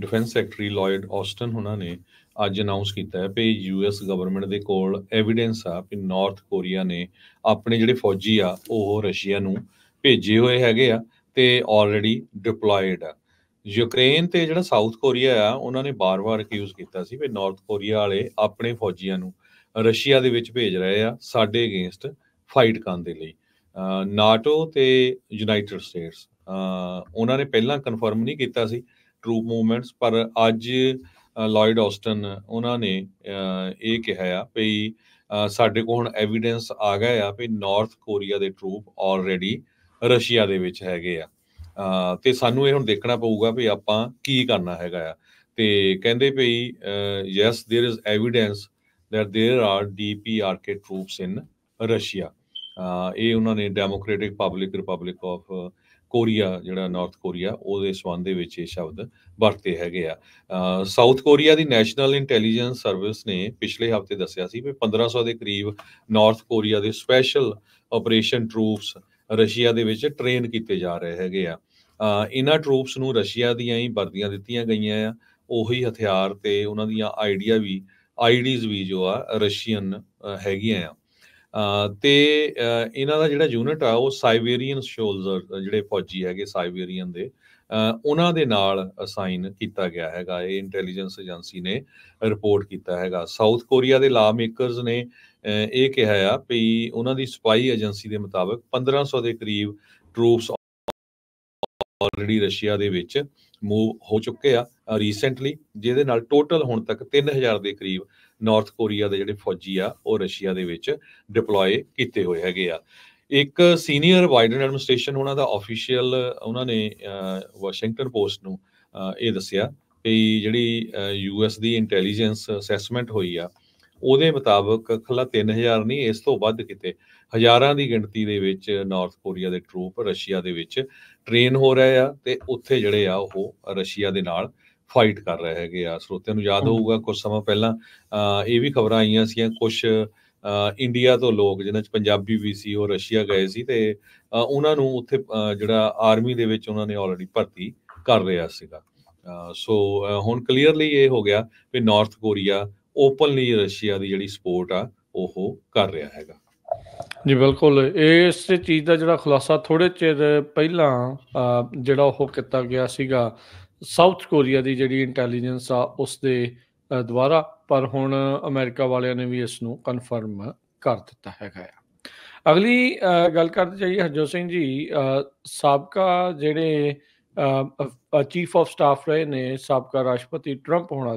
defence secretary ਲਾਇਡ Aston ਉਹਨਾਂ ਨੇ ਅੱਜ ਅਨਾਉਂਸ ਕੀਤਾ ਹੈ ਕਿ ਯੂਐਸ ਗਵਰਨਮੈਂਟ ਦੇ ਕੋਲ ਐਵੀਡੈਂਸ ਆ ਕਿ ਨਾਰਥ ਕੋਰੀਆ ਨੇ ਆਪਣੇ ਜਿਹੜੇ ਫੌਜੀ ਆ ਉਹ ਰਸ਼ੀਆ ਨੂੰ ਭੇਜੇ ਹੋਏ ਹੈਗੇ ਆ ਤੇ ਆਲਰੇਡੀ ਡਿਪਲੋਇਡ ਆ ਯੂਕਰੇਨ ਤੇ ਜਿਹੜਾ ਸਾਊਥ ਕੋਰੀਆ ਆ ਉਹਨਾਂ ਨੇ ਬਾਰ-ਬਾਰ ਅਕਿਊਜ਼ ਕੀਤਾ ਸੀ ਕਿ ਨਾਰਥ ਕੋਰੀਆ ਵਾਲੇ ਆਪਣੇ ਫੌਜੀਆਂ ਨੂੰ ਰਸ਼ੀਆ ਦੇ ਵਿੱਚ ਭੇਜ ਰਹੇ ਆ ਸਾਡੇ ਅਗੇਂਸਟ ਫਾਈਟ ਕਰਨ ਦੇ ਲਈ ਨਾਟੋ ਤੇ ਯੂਨਾਈਟਿਡ ਸਟੇਟਸ ਉਹਨਾਂ ਨੇ ਪਹਿਲਾਂ ਕਨਫਰਮ ਨਹੀਂ ਕੀਤਾ ਸੀ ਟਰੂਪ ਮੂਵਮੈਂਟਸ ਪਰ ਅੱਜ ਲਾਇਡ ਆਸਟਨ ਉਹਨਾਂ ਨੇ ਇਹ ਕਿਹਾ ਆ ਭਈ ਸਾਡੇ ਕੋਲ ਹੁਣ ਐਵੀਡੈਂਸ ਆ ਗਿਆ ਆ ਭਈ ਨਾਰਥ ਕੋਰੀਆ ਦੇ ਟਰੂਪ ਆਲਰੇਡੀ ਰਸ਼ੀਆ ਦੇ ਵਿੱਚ ਹੈਗੇ ਆ ਤੇ ਸਾਨੂੰ ਇਹ ਹੁਣ ਦੇਖਣਾ ਪਊਗਾ ਵੀ ਆਪਾਂ ਕੀ ਕਰਨਾ ਹੈਗਾ ਆ ਤੇ ਕਹਿੰਦੇ ਭਈ yes there is evidence that there are DPRK troops in Russia ਇਹ ਉਹਨਾਂ ਨੇ democratic public republic of Korea ਜਿਹੜਾ ਨਾਰਥ ਕੋਰੀਆ ਉਹਦੇ ਸਬੰਧ ਦੇ ਵਿੱਚ ਇਹ ਸ਼ਬਦ ਵਰਤੇ ਹੈਗੇ ਆ ਸਾਊਥ ਕੋਰੀਆ ਦੀ ਨੈਸ਼ਨਲ ਇੰਟੈਲੀਜੈਂਸ ਸਰਵਿਸ ਨੇ ਪਿਛਲੇ ਹਫਤੇ ਦੱਸਿਆ ਸੀ ਵੀ 1500 ਦੇ ਕਰੀਬ ਨਾਰਥ ਕੋਰੀਆ ਦੇ ਸਪੈਸ਼ਲ ਆਪਰੇਸ਼ਨ ਟਰੂਪਸ ਰਸ਼ੀਆ ਦੇ ਵਿੱਚ ਟ੍ਰੇਨ ਕੀਤੇ ਜਾ ਰਹੇ ਹੈਗੇ ਆ ਇਹਨਾਂ ਟਰੂਪਸ ਨੂੰ ਰਸ਼ੀਆ ਦੀਆਂ ਹੀ ਵਰਦੀਆਂ ਦਿੱਤੀਆਂ ਗਈਆਂ ਆ ਉਹੀ ਹਥਿਆਰ ਤੇ ਉਹਨਾਂ ਦੀਆਂ ਆਈਡੀਆ ਵੀ ਆਈਡੀਜ਼ ਵੀ ਜੋ ਆ ਰਸ਼ੀਅਨ ਹੈਗੀਆਂ ਆ ਤੇ ਇਹਨਾਂ ਦਾ ਜਿਹੜਾ ਯੂਨਿਟ ਆ ਉਹ ਸਾਈਬੇਰੀਅਨ ਸ਼ੋਲਜ਼ਰ ਜਿਹੜੇ ਫੌਜੀ ਹੈਗੇ ਸਾਈਬੇਰੀਅਨ ਦੇ ਉਹਨਾਂ ਦੇ ਨਾਲ ਅਸਾਈਨ ਕੀਤਾ ਗਿਆ ਹੈਗਾ ਇਹ ਇੰਟੈਲੀਜੈਂਸ ਏਜੰਸੀ ਨੇ ਰਿਪੋਰਟ ਕੀਤਾ ਹੈਗਾ ਸਾਊਥ ਕੋਰੀਆ ਦੇ ਲਾ ਮੇਕਰਸ ਨੇ ਇਹ ਕਿਹਾ ਆ ਵੀ ਉਹਨਾਂ ਦੀ ਸਪਾਈ ਏਜੰਸੀ ਦੇ ਮੁਤਾਬਕ 1500 ਦੇ ਕਰੀਬ ਟਰੂਪਸ ਆਲਰੇਡੀ ਰਸ਼ੀਆ ਦੇ ਵਿੱਚ ਮੂਵ ਹੋ ਚੁੱਕੇ ਆ ਰੀਸੈਂਟਲੀ ਜਿਹਦੇ ਨਾਲ ਟੋਟਲ ਹੁਣ ਤੱਕ 3000 ਦੇ ਕਰੀਬ ਨਾਰਥ ਕੋਰੀਆ ਦੇ ਜਿਹੜੇ ਫੌਜੀ ਆ ਉਹ ਰਸ਼ੀਆ ਦੇ ਵਿੱਚ ਡਿਪਲੋਏ ਕੀਤੇ ਹੋਏ ਹੈਗੇ ਆ ਇੱਕ ਸੀਨੀਅਰ ਬਾਈਡਨ ਐਡਮਿਨਿਸਟ੍ਰੇਸ਼ਨ ਉਹਨਾਂ ਦਾ ਆਫੀਸ਼ੀਅਲ ਉਹਨਾਂ ਨੇ ਵਾਸ਼ਿੰਗਟਨ ਪੋਸਟ ਨੂੰ ਇਹ ਦੱਸਿਆ ਕਿ ਜਿਹੜੀ ਯੂਐਸ ਦੀ ਇੰਟੈਲੀਜੈਂਸ ਅਸੈਸਮੈਂਟ ਹੋਈ ਆ ਉਹਦੇ ਮੁਤਾਬਕ ਖਲਾ 3000 ਨਹੀਂ ਇਸ ਤੋਂ ਵੱਧ ਕਿਤੇ ਹਜ਼ਾਰਾਂ ਦੀ ਗਿਣਤੀ ਦੇ ਵਿੱਚ ਨਾਰਥ ਕੋਰੀਆ ਦੇ ਟਰੂਪ ਰਸ਼ੀਆ ਦੇ ਵਿੱਚ ਟ੍ਰੇਨ ਹੋ ਰਹੇ ਆ ਤੇ ਉੱਥੇ ਜਿਹੜੇ ਆ ਉਹ ਰਸ਼ੀਆ ਦੇ ਨਾਲ ਫਾਈਟ ਕਰ ਰਹੇ ਹੈਗੇ ਆ ਸਰੋਤਿਆਂ ਨੂੰ ਯਾਦ ਹੋਊਗਾ ਕੁਝ ਸਮਾਂ ਪਹਿਲਾਂ ਇਹ ਵੀ ਖਬਰਾਂ ਆਈਆਂ ਸੀਆਂ ਕੁਝ ਇੰਡੀਆ ਤੋਂ ਲੋਕ ਜਿਨ੍ਹਾਂ ਚ ਪੰਜਾਬੀ ਵੀ ਸੀ ਉਹ ਰਸ਼ੀਆ ਗਏ ਸੀ ਤੇ ਉਹਨਾਂ ਨੂੰ ਉੱਥੇ ਜਿਹੜਾ ਆਰਮੀ ਦੇ ਵਿੱਚ ਉਹਨਾਂ ਨੇ ਆਲਰੇਡੀ ਭਰਤੀ ਕਰ ਰਿਹਾ ਸੀਗਾ ਸੋ ਹੁਣ ਕਲੀਅਰਲੀ ਇਹ ਹੋ ਗਿਆ ਕਿ ਨਾਰਥ ਕੋਰੀਆ ਓਪਨਲੀ ਰਸ਼ੀਆ ਦੀ ਜਿਹੜੀ ਸਪੋਰਟ ਆ ਉਹ ਕਰ ਰਿਹਾ ਹੈਗਾ ਜੀ ਬਿਲਕੁਲ ਇਸ ਚੀਜ਼ ਦਾ ਜਿਹੜਾ ਖੁਲਾਸਾ ਥੋੜੇ ਚਿਰ ਪਹਿਲਾਂ ਜਿਹੜਾ ਉਹ ਕੀਤਾ ਗਿਆ ਸੀਗਾ ਸਾਊਥ ਕੋਰੀਆ ਦੀ ਜਿਹੜੀ ਇੰਟੈਲੀਜੈਂਸ ਆ ਉਸ ਦੇ ਦੁਆਰਾ ਪਰ ਹੁਣ ਅਮਰੀਕਾ ਵਾਲਿਆਂ ਨੇ ਵੀ ਇਸ ਨੂੰ ਕਨਫਰਮ ਕਰ ਦਿੱਤਾ ਹੈਗਾ ਅਗਲੀ ਗੱਲ ਕਰਦੇ ਚਾਹੀਏ ਹਰਜੋਤ ਸਿੰਘ ਜੀ ਸਾਬਕਾ ਜਿਹੜੇ ਚੀਫ ਆਫ ਸਟਾਫ ਰਹੇ ਨੇ ਸਾਬਕਾ ਰਾਸ਼ਟਰਪਤੀ ਟਰੰਪ ਹੋਣਾ